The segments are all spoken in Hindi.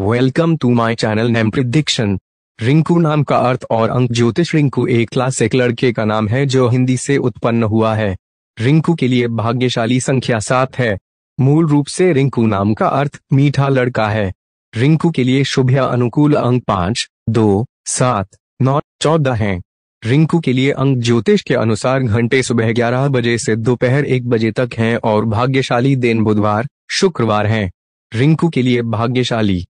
Welcome to my channel name prediction Rinku नाम का अर्थ और अंक ज्योतिष रिंकू एक क्लासिक लड़के का नाम है जो हिंदी से उत्पन्न हुआ है रिंकू के लिए भाग्यशाली संख्या सात है मूल रूप से रिंकू नाम का अर्थ मीठा लड़का है रिंकू के लिए शुभ या अनुकूल अंक पांच दो सात नौ चौदह है रिंकू के लिए अंक ज्योतिष के अनुसार घंटे सुबह ग्यारह बजे से दोपहर एक बजे तक हैं और भाग्यशाली दिन बुधवार शुक्रवार हैं। रिंकू के लिए भाग्यशाली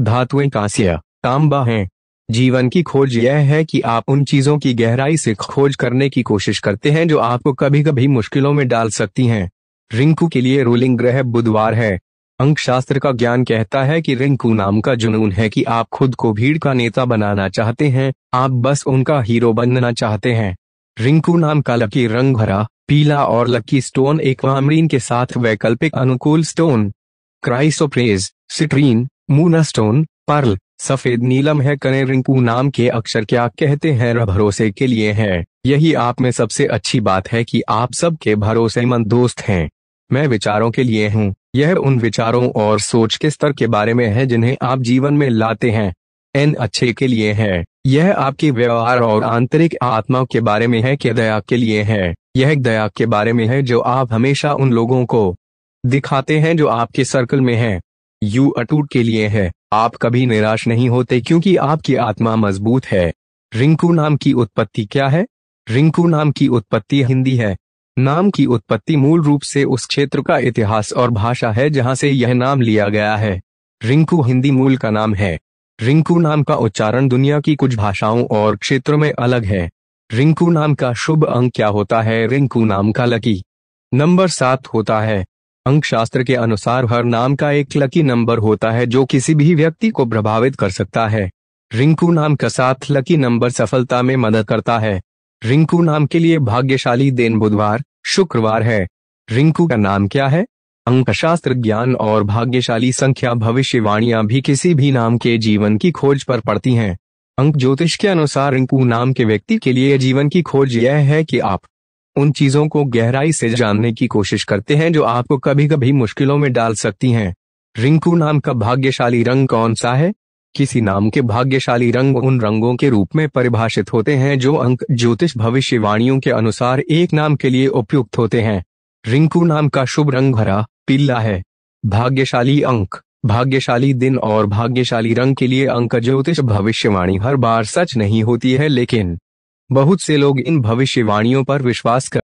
धातुएं कांस्य तांबा हैं जीवन की खोज यह है कि आप उन चीजों की गहराई से खोज करने की कोशिश करते हैं जो आपको कभी कभी मुश्किलों में डाल सकती हैं रिंकू के लिए रूलिंग ग्रह बुधवार है अंक शास्त्र का ज्ञान कहता है कि रिंकू नाम का जुनून है कि आप खुद को भीड़ का नेता बनाना चाहते हैं आप बस उनका हीरो बनना चाहते हैं रिंकू नाम का लकी रंग भरा पीला और लकी स्टोन एक वामरीन के साथ वैकल्पिक अनुकूल stone chrysoprase citrine moonstone pearl सफेद नीलम है कने रिंकू नाम के अक्षर क्या कहते हैं भरोसे के लिए है यही आप में सबसे अच्छी बात है कि आप सबके भरोसेमंद दोस्त हैं मैं विचारों के लिए हूँ यह उन विचारों और सोच के स्तर के बारे में है जिन्हें आप जीवन में लाते हैं एन अच्छे के लिए है यह आपके व्यवहार और आंतरिक आत्मा के बारे में है कि दया के लिए है यह दया के बारे में है जो आप हमेशा उन लोगों को दिखाते हैं जो आपके सर्कल में हैं यू अटूट के लिए है आप कभी निराश नहीं होते क्योंकि आपकी आत्मा मजबूत है रिंकू नाम की उत्पत्ति क्या है रिंकू नाम की उत्पत्ति हिंदी है नाम की उत्पत्ति मूल रूप से उस क्षेत्र का इतिहास और भाषा है जहां से यह नाम लिया गया है रिंकू हिंदी मूल का नाम है रिंकू नाम का उच्चारण दुनिया की कुछ भाषाओं और क्षेत्रों में अलग है रिंकू नाम का शुभ अंक क्या होता है रिंकू नाम का लकी नंबर सात होता है अंक शास्त्र के अनुसार हर नाम का एक लकी नंबर होता है जो किसी भी व्यक्ति को प्रभावित कर सकता है रिंकू नाम का साथ लकी नंबर सफलता में मदद करता है रिंकू नाम के लिए भाग्यशाली दिन बुधवार शुक्रवार है रिंकू का नाम क्या है अंक शास्त्र ज्ञान और भाग्यशाली संख्या भविष्यवाणियां भी किसी भी नाम के जीवन की खोज पर पड़ती हैं। अंक ज्योतिष के अनुसार रिंकू नाम के व्यक्ति के लिए जीवन की खोज यह है कि आप उन चीजों को गहराई से जानने की कोशिश करते हैं जो आपको कभी कभी मुश्किलों में डाल सकती हैं रिंकू नाम का भाग्यशाली रंग कौन सा है किसी नाम के भाग्यशाली रंग उन रंगों के रूप में परिभाषित होते हैं जो अंक ज्योतिष भविष्यवाणियों के अनुसार एक नाम के लिए उपयुक्त होते हैं रिंकू नाम का शुभ रंग भरा पीला है भाग्यशाली अंक भाग्यशाली दिन और भाग्यशाली रंग के लिए अंक ज्योतिष भविष्यवाणी हर बार सच नहीं होती है लेकिन बहुत से लोग इन भविष्यवाणियों पर विश्वास कर